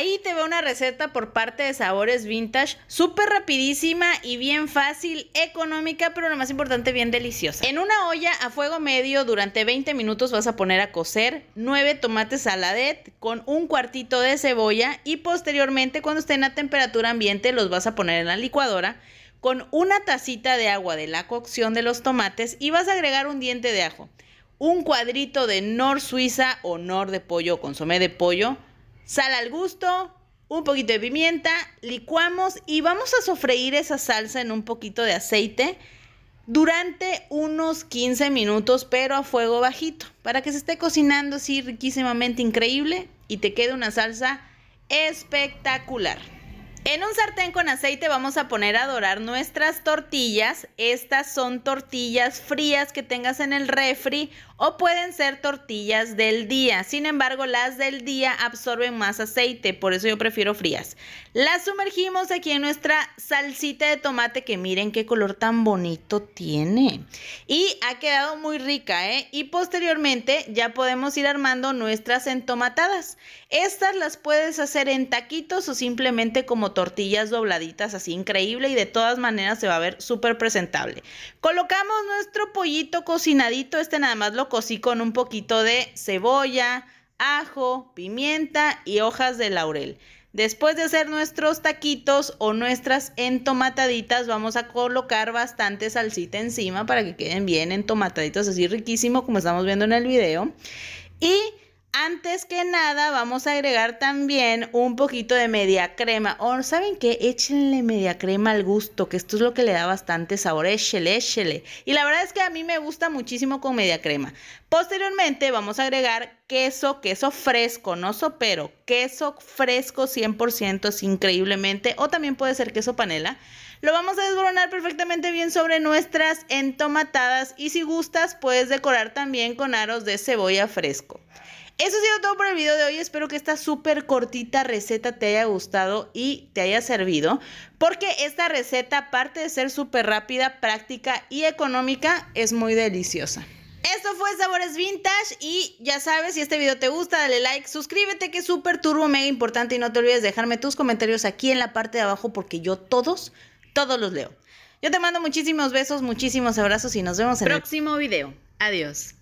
Ahí te veo una receta por parte de Sabores Vintage, súper rapidísima y bien fácil, económica, pero lo más importante, bien deliciosa. En una olla a fuego medio durante 20 minutos vas a poner a cocer 9 tomates saladet con un cuartito de cebolla y posteriormente cuando estén a temperatura ambiente los vas a poner en la licuadora con una tacita de agua de la cocción de los tomates y vas a agregar un diente de ajo, un cuadrito de nor suiza o nor de pollo o consomé de pollo, sal al gusto, un poquito de pimienta, licuamos y vamos a sofreír esa salsa en un poquito de aceite durante unos 15 minutos, pero a fuego bajito, para que se esté cocinando así riquísimamente increíble y te quede una salsa espectacular. En un sartén con aceite vamos a poner a dorar nuestras tortillas. Estas son tortillas frías que tengas en el refri o pueden ser tortillas del día. Sin embargo, las del día absorben más aceite, por eso yo prefiero frías. Las sumergimos aquí en nuestra salsita de tomate que miren qué color tan bonito tiene. Y ha quedado muy rica, ¿eh? Y posteriormente ya podemos ir armando nuestras entomatadas. Estas las puedes hacer en taquitos o simplemente como tortillas dobladitas, así increíble y de todas maneras se va a ver súper presentable. Colocamos nuestro pollito cocinadito, este nada más lo cocí con un poquito de cebolla, ajo, pimienta y hojas de laurel. Después de hacer nuestros taquitos o nuestras entomataditas, vamos a colocar bastante salsita encima para que queden bien entomataditos, así riquísimo como estamos viendo en el video. Y antes que nada, vamos a agregar también un poquito de media crema. O, ¿saben qué? Échenle media crema al gusto, que esto es lo que le da bastante sabor. Échele, échele. Y la verdad es que a mí me gusta muchísimo con media crema. Posteriormente, vamos a agregar queso, queso fresco, no sopero, queso fresco 100%, increíblemente, o también puede ser queso panela. Lo vamos a desboronar perfectamente bien sobre nuestras entomatadas y si gustas puedes decorar también con aros de cebolla fresco. Eso ha sido todo por el video de hoy. Espero que esta súper cortita receta te haya gustado y te haya servido. Porque esta receta, aparte de ser súper rápida, práctica y económica, es muy deliciosa. Esto fue Sabores Vintage y ya sabes, si este video te gusta, dale like, suscríbete que es súper turbo, mega importante y no te olvides dejarme tus comentarios aquí en la parte de abajo porque yo todos, todos los leo. Yo te mando muchísimos besos, muchísimos abrazos y nos vemos en el próximo video. Adiós.